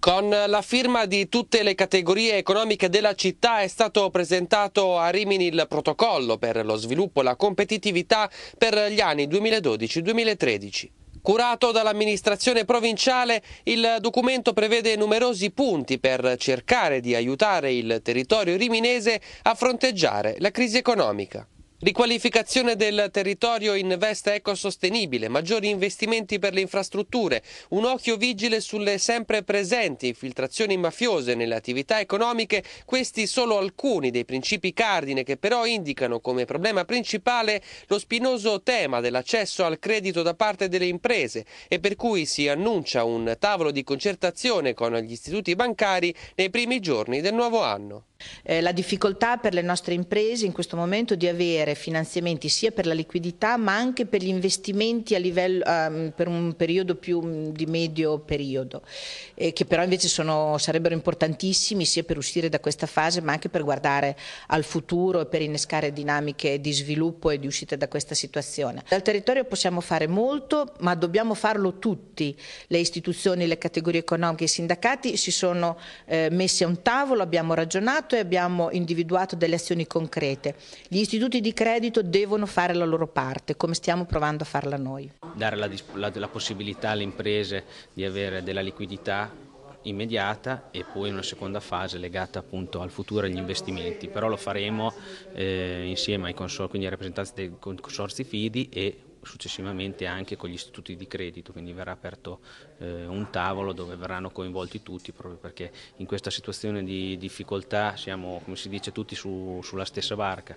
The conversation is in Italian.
Con la firma di tutte le categorie economiche della città è stato presentato a Rimini il protocollo per lo sviluppo e la competitività per gli anni 2012-2013. Curato dall'amministrazione provinciale, il documento prevede numerosi punti per cercare di aiutare il territorio riminese a fronteggiare la crisi economica. Riqualificazione del territorio in veste ecosostenibile, maggiori investimenti per le infrastrutture, un occhio vigile sulle sempre presenti infiltrazioni mafiose nelle attività economiche, questi sono alcuni dei principi cardine che però indicano come problema principale lo spinoso tema dell'accesso al credito da parte delle imprese e per cui si annuncia un tavolo di concertazione con gli istituti bancari nei primi giorni del nuovo anno. Eh, la difficoltà per le nostre imprese in questo momento di avere finanziamenti sia per la liquidità ma anche per gli investimenti livello, ehm, per un periodo più mm, di medio periodo, eh, che però invece sono, sarebbero importantissimi sia per uscire da questa fase ma anche per guardare al futuro e per innescare dinamiche di sviluppo e di uscita da questa situazione. Dal territorio possiamo fare molto ma dobbiamo farlo tutti, le istituzioni, le categorie economiche, i sindacati si sono eh, messi a un tavolo, abbiamo ragionato atto e abbiamo individuato delle azioni concrete. Gli istituti di credito devono fare la loro parte, come stiamo provando a farla noi. Dare la, la, la possibilità alle imprese di avere della liquidità immediata e poi una seconda fase legata appunto al futuro e agli investimenti, però lo faremo eh, insieme ai, consor- quindi ai rappresentanti dei consorzi FIDI e successivamente anche con gli istituti di credito, quindi verrà aperto eh, un tavolo dove verranno coinvolti tutti proprio perché in questa situazione di difficoltà siamo come si dice tutti su, sulla stessa barca.